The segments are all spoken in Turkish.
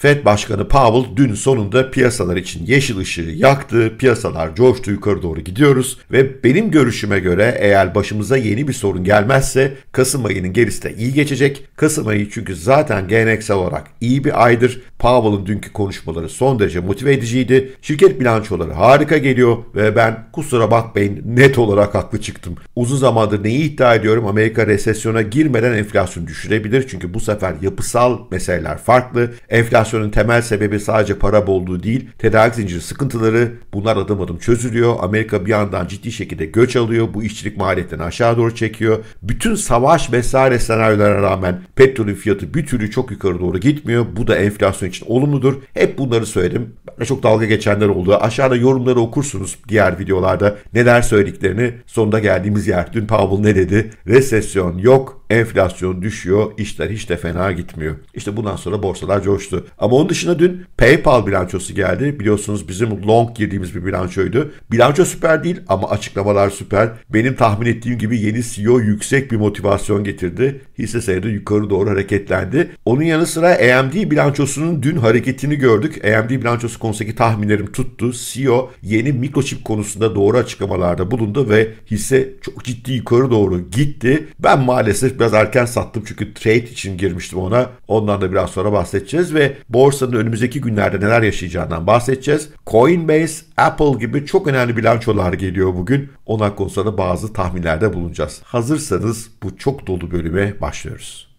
Fed Başkanı Powell dün sonunda piyasalar için yeşil ışığı yaktı, piyasalar coştu yukarı doğru gidiyoruz ve benim görüşüme göre eğer başımıza yeni bir sorun gelmezse Kasım ayının gerisi de iyi geçecek. Kasım ayı çünkü zaten geleneksel olarak iyi bir aydır. Powell'ın dünkü konuşmaları son derece motive ediciydi. Şirket bilançoları harika geliyor ve ben kusura bakmayın net olarak haklı çıktım. Uzun zamandır neyi iddia ediyorum Amerika resesyona girmeden enflasyon düşürebilir çünkü bu sefer yapısal meseleler farklı. Enflasyon Enflasyonun temel sebebi sadece para bolluğu değil, tedarik zinciri sıkıntıları. Bunlar adım adım çözülüyor. Amerika bir yandan ciddi şekilde göç alıyor. Bu işçilik maliyetlerini aşağı doğru çekiyor. Bütün savaş vesaire senaryolara rağmen petrolün fiyatı bir türlü çok yukarı doğru gitmiyor. Bu da enflasyon için olumludur. Hep bunları söyledim. Bana çok dalga geçenler oldu. Aşağıda yorumları okursunuz diğer videolarda neler söylediklerini. Sonunda geldiğimiz yer. Dün Powell ne dedi? Resesyon yok, enflasyon düşüyor, işler hiç de fena gitmiyor. İşte bundan sonra borsalar coştu. Ama onun dışında dün PayPal bilançosu geldi. Biliyorsunuz bizim long girdiğimiz bir bilançoydu. Bilanço süper değil ama açıklamalar süper. Benim tahmin ettiğim gibi yeni CEO yüksek bir motivasyon getirdi. Hisse senedi yukarı doğru hareketlendi. Onun yanı sıra AMD bilançosunun dün hareketini gördük. AMD bilançosu konusundaki tahminlerim tuttu. CEO yeni mikroçip konusunda doğru açıklamalarda bulundu ve hisse çok ciddi yukarı doğru gitti. Ben maalesef biraz erken sattım çünkü trade için girmiştim ona. Ondan da biraz sonra bahsedeceğiz ve borsanın önümüzdeki günlerde neler yaşayacağından bahsedeceğiz. Coinbase, Apple gibi çok önemli bilançolar geliyor bugün. Ona konusunda bazı tahminlerde bulunacağız. Hazırsanız bu çok dolu bölüme başlıyoruz.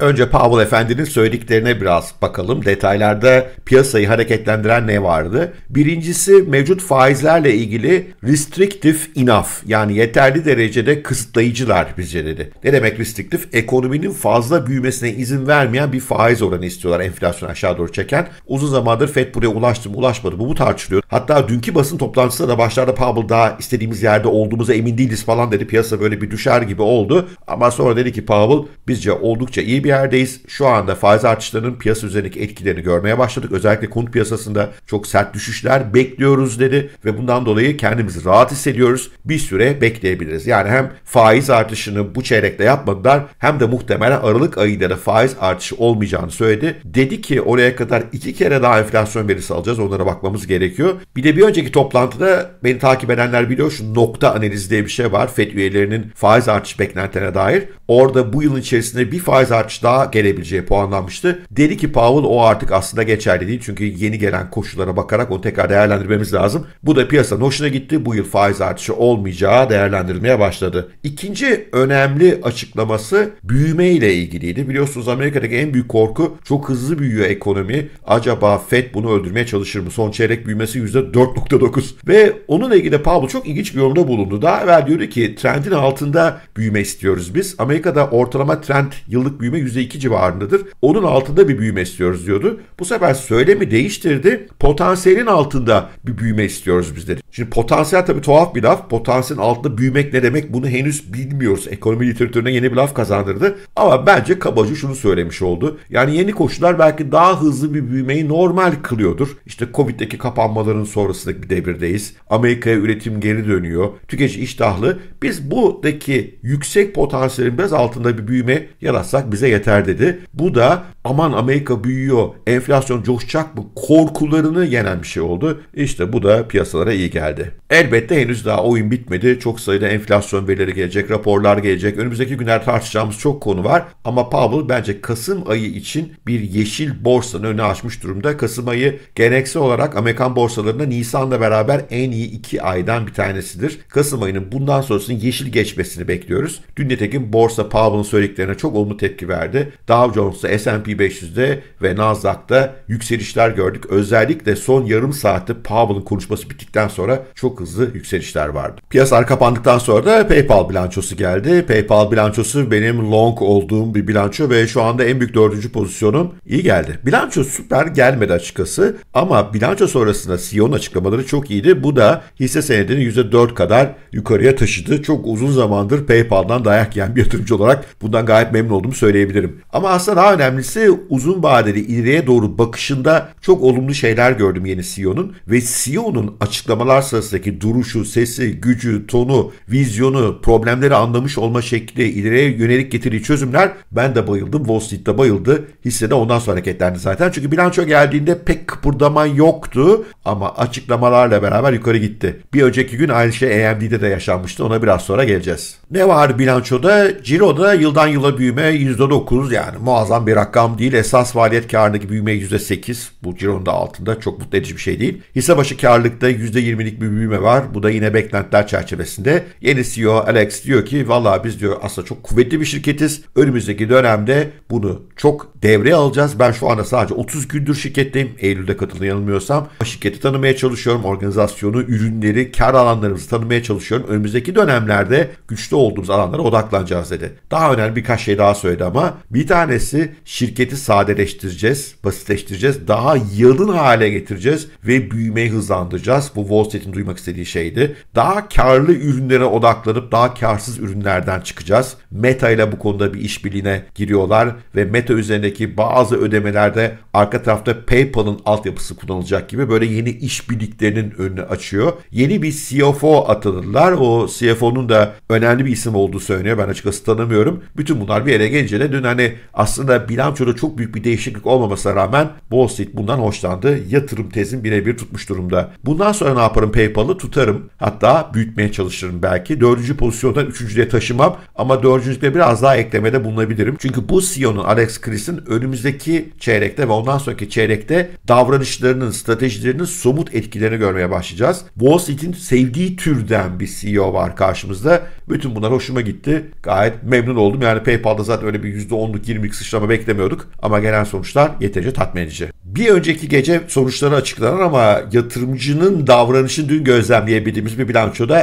Önce Powell Efendi'nin söylediklerine biraz bakalım. Detaylarda piyasayı hareketlendiren ne vardı? Birincisi mevcut faizlerle ilgili restrictive enough yani yeterli derecede kısıtlayıcılar bizce dedi. Ne demek restrictive? Ekonominin fazla büyümesine izin vermeyen bir faiz oranı istiyorlar enflasyonu aşağı doğru çeken. Uzun zamandır Fed buraya ulaştı mı ulaşmadı mı bu tartışılıyor. Hatta dünkü basın toplantısında da başlarda Powell daha istediğimiz yerde olduğumuza emin değiliz falan dedi. Piyasa böyle bir düşer gibi oldu. Ama sonra dedi ki Powell bizce oldukça iyi bir yerdeyiz. Şu anda faiz artışlarının piyasa üzerindeki etkilerini görmeye başladık. Özellikle konut piyasasında çok sert düşüşler bekliyoruz dedi ve bundan dolayı kendimizi rahat hissediyoruz. Bir süre bekleyebiliriz. Yani hem faiz artışını bu çeyrekte yapmadılar hem de muhtemelen Aralık ayında da faiz artışı olmayacağını söyledi. Dedi ki oraya kadar iki kere daha enflasyon verisi alacağız. Onlara bakmamız gerekiyor. Bir de bir önceki toplantıda beni takip edenler biliyor şu nokta analizi diye bir şey var. FED üyelerinin faiz artış beklentilerine dair. Orada bu yıl içerisinde bir faiz artış daha gelebileceği puanlanmıştı. Dedi ki Powell o artık aslında geçerli değil. Çünkü yeni gelen koşullara bakarak onu tekrar değerlendirmemiz lazım. Bu da piyasanın hoşuna gitti. Bu yıl faiz artışı olmayacağı değerlendirilmeye başladı. İkinci önemli açıklaması büyüme ile ilgiliydi. Biliyorsunuz Amerika'daki en büyük korku çok hızlı büyüyor ekonomi. Acaba Fed bunu öldürmeye çalışır mı? Son çeyrek büyümesi %4.9 ve onunla ilgili de Powell çok ilginç bir yorumda bulundu. Daha evvel diyordu ki trendin altında büyüme istiyoruz biz. Amerika Amerika'da ortalama trend yıllık büyüme %2 civarındadır. Onun altında bir büyüme istiyoruz diyordu. Bu sefer söylemi değiştirdi. Potansiyelin altında bir büyüme istiyoruz biz dedi. Şimdi potansiyel tabii tuhaf bir laf. Potansiyelin altında büyümek ne demek bunu henüz bilmiyoruz. Ekonomi literatürüne yeni bir laf kazandırdı. Ama bence kabaca şunu söylemiş oldu. Yani yeni koşullar belki daha hızlı bir büyümeyi normal kılıyordur. İşte Covid'deki kapanmaların sonrasındaki bir devirdeyiz. Amerika'ya üretim geri dönüyor. Tüketici iştahlı. Biz buradaki yüksek potansiyelin biraz enflasyon altında bir büyüme yaratsak bize yeter dedi. Bu da aman Amerika büyüyor, enflasyon coşacak mı korkularını yenen bir şey oldu. İşte bu da piyasalara iyi geldi. Elbette henüz daha oyun bitmedi. Çok sayıda enflasyon verileri gelecek, raporlar gelecek. Önümüzdeki günler tartışacağımız çok konu var. Ama Powell bence Kasım ayı için bir yeşil borsanın önü açmış durumda. Kasım ayı geneksel olarak Amerikan borsalarında Nisan'la beraber en iyi iki aydan bir tanesidir. Kasım ayının bundan sonrasının yeşil geçmesini bekliyoruz. Dün nitekim borsa borsa Powell'ın söylediklerine çok olumlu tepki verdi. Dow Jones'ta, S&P 500'de ve Nasdaq'ta yükselişler gördük. Özellikle son yarım saatte Powell'ın konuşması bittikten sonra çok hızlı yükselişler vardı. Piyasalar kapandıktan sonra da PayPal bilançosu geldi. PayPal bilançosu benim long olduğum bir bilanço ve şu anda en büyük dördüncü pozisyonum iyi geldi. Bilanço süper gelmedi açıkçası ama bilanço sonrasında CEO'nun açıklamaları çok iyiydi. Bu da hisse senedini %4 kadar yukarıya taşıdı. Çok uzun zamandır PayPal'dan dayak yiyen bir yatırım yatırımcı olarak bundan gayet memnun olduğumu söyleyebilirim. Ama aslında daha önemlisi uzun vadeli ileriye doğru bakışında çok olumlu şeyler gördüm yeni CEO'nun ve CEO'nun açıklamalar sırasındaki duruşu, sesi, gücü, tonu, vizyonu, problemleri anlamış olma şekli, ileriye yönelik getirdiği çözümler ben de bayıldım. Wall Street'te bayıldı. Hisse de ondan sonra hareketlendi zaten. Çünkü bilanço geldiğinde pek kıpırdama yoktu ama açıklamalarla beraber yukarı gitti. Bir önceki gün aynı şey AMD'de de yaşanmıştı. Ona biraz sonra geleceğiz. Ne var bilançoda? Ciro'da yıldan yıla büyüme %9 yani muazzam bir rakam değil. Esas faaliyet karındaki büyüme %8. Bu Ciro'nun da altında çok mutlu edici bir şey değil. Hisse başı karlılıkta %20'lik bir büyüme var. Bu da yine beklentiler çerçevesinde. Yeni CEO Alex diyor ki valla biz diyor aslında çok kuvvetli bir şirketiz. Önümüzdeki dönemde bunu çok devreye alacağız. Ben şu anda sadece 30 gündür şirketteyim. Eylül'de katıldım yanılmıyorsam. Şirketi tanımaya çalışıyorum. Organizasyonu, ürünleri, kar alanlarımızı tanımaya çalışıyorum. Önümüzdeki dönemlerde güçlü olduğumuz alanlara odaklanacağız dedi dedi. Daha önemli birkaç şey daha söyledi ama bir tanesi şirketi sadeleştireceğiz, basitleştireceğiz, daha yalın hale getireceğiz ve büyümeyi hızlandıracağız. Bu Wall Street'in duymak istediği şeydi. Daha karlı ürünlere odaklanıp daha karsız ürünlerden çıkacağız. Meta ile bu konuda bir işbirliğine giriyorlar ve Meta üzerindeki bazı ödemelerde arka tarafta PayPal'ın altyapısı kullanılacak gibi böyle yeni işbirliklerinin önünü açıyor. Yeni bir CFO atanırlar. O CFO'nun da önemli bir isim olduğu söyleniyor. Ben açıkçası tanımıyorum. Bütün bunlar bir yere gelince de dün hani aslında bilançoda çok büyük bir değişiklik olmamasına rağmen Wall Street bundan hoşlandı. Yatırım tezim birebir tutmuş durumda. Bundan sonra ne yaparım PayPal'ı? Tutarım. Hatta büyütmeye çalışırım belki. Dördüncü pozisyondan üçüncüye taşımam ama dördüncüde biraz daha eklemede bulunabilirim. Çünkü bu CEO'nun Alex Chris'in önümüzdeki çeyrekte ve ondan sonraki çeyrekte davranışlarının, stratejilerinin somut etkilerini görmeye başlayacağız. Wall Street'in sevdiği türden bir CEO var karşımızda. Bütün bunlar hoşuma gitti. Gayet memnun oldum. Yani PayPal'da zaten öyle bir %10'luk 20'lik sıçrama beklemiyorduk. Ama gelen sonuçlar yeterince tatmin edici bir önceki gece sonuçları açıklanan ama yatırımcının davranışını dün gözlemleyebildiğimiz bir bilançoda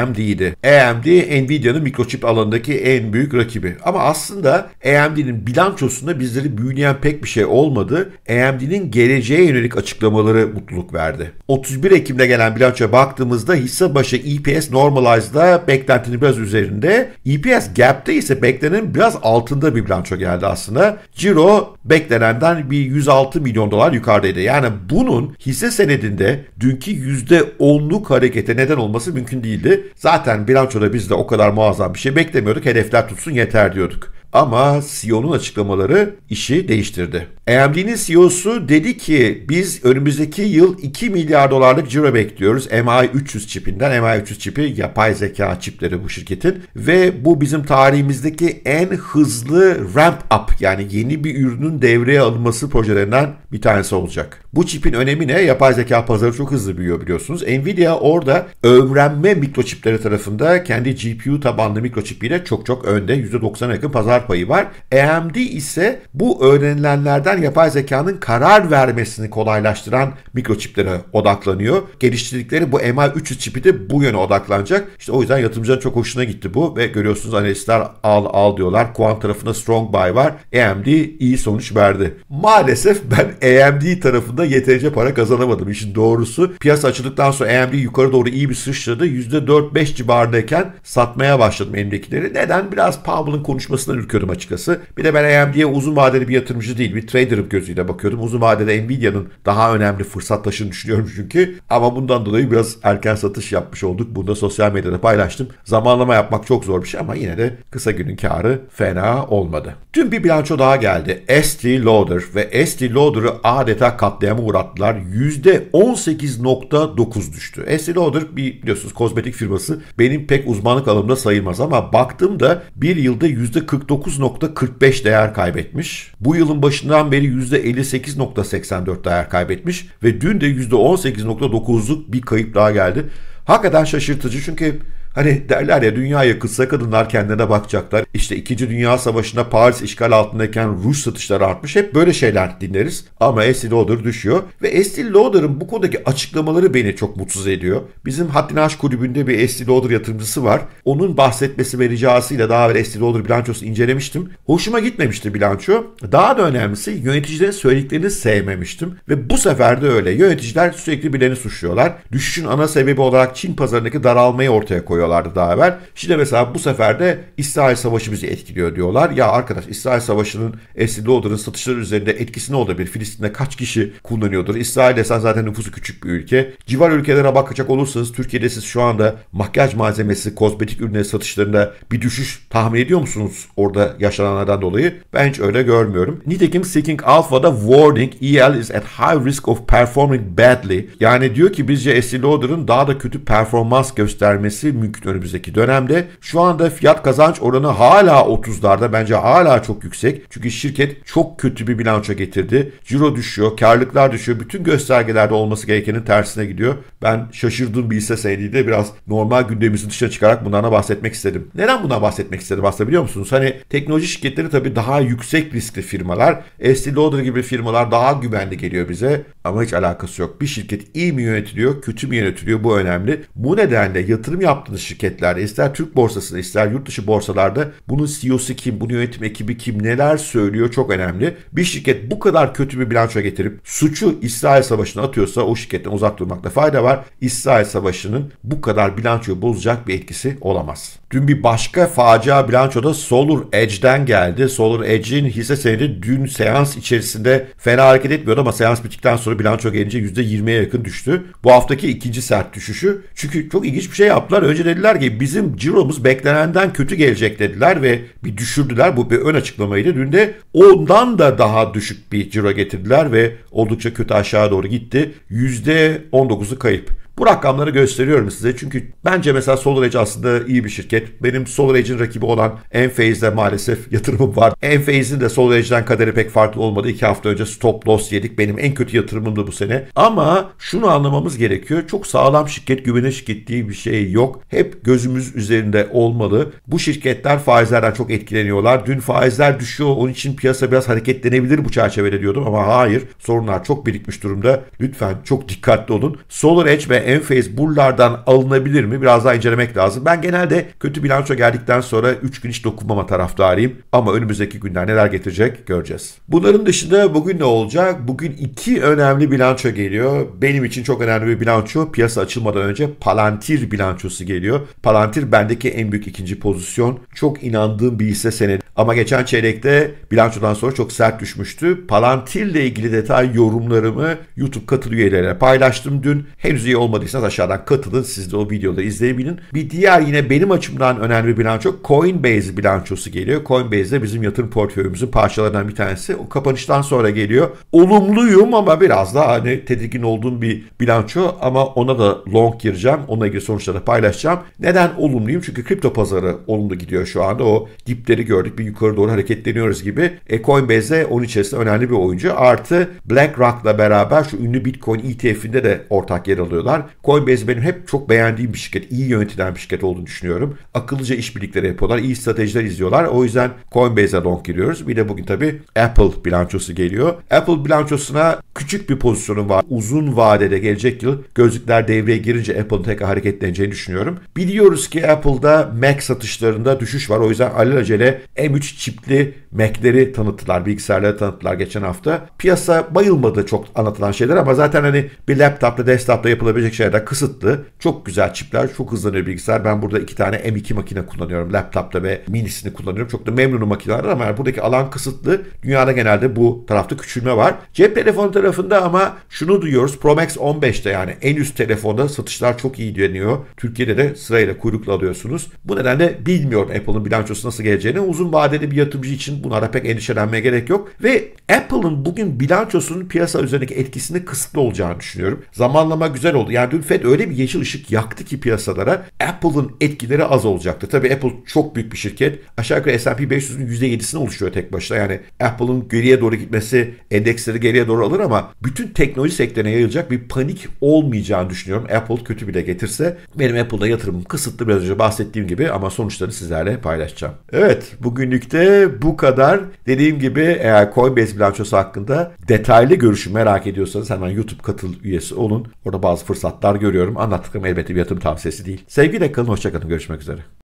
AMD'ydi. AMD, Nvidia'nın mikroçip alanındaki en büyük rakibi. Ama aslında AMD'nin bilançosunda bizleri büyüleyen pek bir şey olmadı. AMD'nin geleceğe yönelik açıklamaları mutluluk verdi. 31 Ekim'de gelen bilançoya baktığımızda hisse başı EPS normalized'da beklentinin biraz üzerinde. EPS gap'te ise beklenenin biraz altında bir bilanço geldi aslında. Ciro beklenenden bir 106 milyon dolar yukarıdaydı. Yani bunun hisse senedinde dünkü %10'luk harekete neden olması mümkün değildi. Zaten bilançoda biz de o kadar muazzam bir şey beklemiyorduk. Hedefler tutsun yeter diyorduk. Ama CEO'nun açıklamaları işi değiştirdi. AMD'nin CEO'su dedi ki biz önümüzdeki yıl 2 milyar dolarlık ciro bekliyoruz. MI300 çipinden MI300 çipi yapay zeka çipleri bu şirketin ve bu bizim tarihimizdeki en hızlı ramp up yani yeni bir ürünün devreye alınması projelerinden bir tanesi olacak. Bu çipin önemi ne? Yapay zeka pazarı çok hızlı büyüyor biliyorsunuz. Nvidia orada öğrenme mikroçipleri tarafında kendi GPU tabanlı mikroçipiyle çok çok önde %90'a yakın pazar pazar payı var. AMD ise bu öğrenilenlerden yapay zekanın karar vermesini kolaylaştıran mikroçiplere odaklanıyor. Geliştirdikleri bu MI300 çipi de bu yöne odaklanacak. İşte o yüzden yatırımcıların çok hoşuna gitti bu ve görüyorsunuz analistler al al diyorlar. Kuant tarafında strong buy var. AMD iyi sonuç verdi. Maalesef ben AMD tarafında yeterince para kazanamadım. İşin doğrusu piyasa açıldıktan sonra AMD yukarı doğru iyi bir sıçradı. %4-5 civarındayken satmaya başladım elimdekileri. Neden? Biraz Powell'ın konuşmasından ürküyorum bakıyordum açıkçası. Bir de ben AMD'ye uzun vadeli bir yatırımcı değil, bir traderım gözüyle bakıyordum. Uzun vadede Nvidia'nın daha önemli fırsat taşını düşünüyorum çünkü. Ama bundan dolayı biraz erken satış yapmış olduk. Bunu da sosyal medyada paylaştım. Zamanlama yapmak çok zor bir şey ama yine de kısa günün karı fena olmadı. tüm bir bilanço daha geldi. ST Lauder ve ST Lauder'ı adeta katliama uğrattılar. %18.9 düştü. ST Lauder bir biliyorsunuz kozmetik firması. Benim pek uzmanlık alanımda sayılmaz ama baktığımda bir yılda %49 %9.45 değer kaybetmiş. Bu yılın başından beri %58.84 değer kaybetmiş ve dün de %18.9'luk bir kayıp daha geldi. Hakikaten şaşırtıcı çünkü Hani derler ya dünya kısa kadınlar kendine bakacaklar. İşte 2. Dünya Savaşı'nda Paris işgal altındayken Rus satışları artmış. Hep böyle şeyler dinleriz. Ama Estee Lauder düşüyor. Ve Estee Lauder'ın bu konudaki açıklamaları beni çok mutsuz ediyor. Bizim Haddinaş kulübünde bir Estee Lauder yatırımcısı var. Onun bahsetmesi ve ricasıyla daha evvel Estee Lauder bilançosunu incelemiştim. Hoşuma gitmemişti bilanço. Daha da önemlisi yöneticilerin söylediklerini sevmemiştim. Ve bu sefer de öyle. Yöneticiler sürekli bileni suçluyorlar. Düşüşün ana sebebi olarak Çin pazarındaki daralmayı ortaya koyuyor koyuyorlardı daha evvel. Şimdi mesela bu sefer de İsrail Savaşı bizi etkiliyor diyorlar. Ya arkadaş İsrail Savaşı'nın Estee Lauder'ın satışları üzerinde etkisi ne olabilir? Filistin'de kaç kişi kullanıyordur? İsrail desen zaten nüfusu küçük bir ülke. Civar ülkelere bakacak olursanız Türkiye'de siz şu anda makyaj malzemesi, kozmetik ürünleri satışlarında bir düşüş tahmin ediyor musunuz orada yaşananlardan dolayı? Ben hiç öyle görmüyorum. Nitekim Seeking Alpha'da warning EL is at high risk of performing badly. Yani diyor ki bizce Estee Lauder'ın daha da kötü performans göstermesi mümkün bugünkü önümüzdeki dönemde. Şu anda fiyat kazanç oranı hala 30'larda bence hala çok yüksek. Çünkü şirket çok kötü bir bilanço getirdi. Ciro düşüyor, karlıklar düşüyor. Bütün göstergelerde olması gerekenin tersine gidiyor. Ben şaşırdığım bir hisse senedi de biraz normal gündemimizin dışına çıkarak bundan bahsetmek istedim. Neden bundan bahsetmek istedim aslında biliyor musunuz? Hani teknoloji şirketleri tabii daha yüksek riskli firmalar. Estee Lauder gibi firmalar daha güvenli geliyor bize. Ama hiç alakası yok. Bir şirket iyi mi yönetiliyor, kötü mü yönetiliyor bu önemli. Bu nedenle yatırım yaptığınız şirketler ister Türk borsasında ister yurt dışı borsalarda bunun CEO'su kim, bunu yönetim ekibi kim, neler söylüyor çok önemli. Bir şirket bu kadar kötü bir bilanço getirip suçu İsrail Savaşı'na atıyorsa o şirketten uzak durmakta fayda var. İsrail Savaşı'nın bu kadar bilançoyu bozacak bir etkisi olamaz. Dün bir başka facia bilançoda Solar Edge'den geldi. Solar Edge'in hisse senedi dün seans içerisinde fena hareket etmiyordu ama seans bittikten sonra bilanço gelince %20'ye yakın düştü. Bu haftaki ikinci sert düşüşü. Çünkü çok ilginç bir şey yaptılar. Önce dediler ki bizim ciromuz beklenenden kötü gelecek dediler ve bir düşürdüler. Bu bir ön açıklamaydı. Dün de ondan da daha düşük bir ciro getirdiler ve oldukça kötü aşağı doğru gitti. %19'u kayıp. Bu rakamları gösteriyorum size çünkü bence mesela SolarEdge aslında iyi bir şirket. Benim SolarEdge'in rakibi olan Enphase'de maalesef yatırımım var. Enphase'in de SolarEdge'den kaderi pek farklı olmadı. İki hafta önce stop loss yedik. Benim en kötü yatırımım da bu sene. Ama şunu anlamamız gerekiyor. Çok sağlam şirket, güvene gittiği bir şey yok. Hep gözümüz üzerinde olmalı. Bu şirketler faizlerden çok etkileniyorlar. Dün faizler düşüyor. Onun için piyasa biraz hareketlenebilir bu çerçevede diyordum ama hayır. Sorunlar çok birikmiş durumda. Lütfen çok dikkatli olun. SolarEdge ve enfes burlardan alınabilir mi? Biraz daha incelemek lazım. Ben genelde kötü bilanço geldikten sonra 3 gün hiç dokunmama taraftarıyım. Ama önümüzdeki günler neler getirecek göreceğiz. Bunların dışında bugün ne olacak? Bugün iki önemli bilanço geliyor. Benim için çok önemli bir bilanço. Piyasa açılmadan önce Palantir bilançosu geliyor. Palantir bendeki en büyük ikinci pozisyon. Çok inandığım bir hisse senedi. Ama geçen çeyrekte bilançodan sonra çok sert düşmüştü. Palantir ile ilgili detay yorumlarımı YouTube katıl üyelerine paylaştım dün. Henüz iyi olmayan olmadıysanız aşağıdan katılın. Siz de o videoları izleyebilin. Bir diğer yine benim açımdan önemli bir bilanço Coinbase bilançosu geliyor. Coinbase de bizim yatırım portföyümüzün parçalarından bir tanesi. O kapanıştan sonra geliyor. Olumluyum ama biraz daha hani tedirgin olduğum bir bilanço ama ona da long gireceğim. Onunla ilgili sonuçları paylaşacağım. Neden olumluyum? Çünkü kripto pazarı olumlu gidiyor şu anda. O dipleri gördük. Bir yukarı doğru hareketleniyoruz gibi. E Coinbase de onun içerisinde önemli bir oyuncu. Artı BlackRock'la beraber şu ünlü Bitcoin ETF'inde de ortak yer alıyorlar açısından Coinbase benim hep çok beğendiğim bir şirket. iyi yönetilen bir şirket olduğunu düşünüyorum. Akıllıca işbirlikleri yapıyorlar. iyi stratejiler izliyorlar. O yüzden Coinbase'e long giriyoruz. Bir de bugün tabii Apple bilançosu geliyor. Apple bilançosuna küçük bir pozisyonu var. Uzun vadede gelecek yıl gözlükler devreye girince Apple'ın tekrar hareketleneceğini düşünüyorum. Biliyoruz ki Apple'da Mac satışlarında düşüş var. O yüzden alelacele M3 çipli Mac'leri tanıttılar, bilgisayarları tanıttılar geçen hafta. Piyasa bayılmadı çok anlatılan şeyler ama zaten hani bir laptopla, desktopla yapılabilecek Elimdeki şeyler kısıtlı. Çok güzel çipler, çok hızlanıyor bilgisayar. Ben burada iki tane M2 makine kullanıyorum. Laptopta ve minisini kullanıyorum. Çok da memnunum makinelerden ama yani buradaki alan kısıtlı. Dünyada genelde bu tarafta küçülme var. Cep telefonu tarafında ama şunu duyuyoruz. Pro Max 15'te yani en üst telefonda satışlar çok iyi deniyor. Türkiye'de de sırayla kuyrukla alıyorsunuz. Bu nedenle bilmiyorum Apple'ın bilançosu nasıl geleceğini. Uzun vadeli bir yatırımcı için bunlara pek endişelenmeye gerek yok. Ve Apple'ın bugün bilançosunun piyasa üzerindeki etkisini kısıtlı olacağını düşünüyorum. Zamanlama güzel oldu. Yani Yerdül Fed öyle bir yeşil ışık yaktı ki piyasalara Apple'ın etkileri az olacaktı. Tabi Apple çok büyük bir şirket. Aşağı yukarı S&P 500'ün %7'sini oluşuyor tek başına. Yani Apple'ın geriye doğru gitmesi endeksleri geriye doğru alır ama bütün teknoloji sektörüne yayılacak bir panik olmayacağını düşünüyorum. Apple kötü bile getirse benim Apple'da yatırımım kısıtlı biraz önce bahsettiğim gibi ama sonuçları sizlerle paylaşacağım. Evet bugünlük de bu kadar. Dediğim gibi eğer Coinbase bilançosu hakkında detaylı görüşü merak ediyorsanız hemen YouTube katıl üyesi olun. Orada bazı fırsat fırsatlar görüyorum. Anlattıklarım elbette bir yatırım tavsiyesi değil. Sevgiyle kalın, hoşçakalın, görüşmek üzere.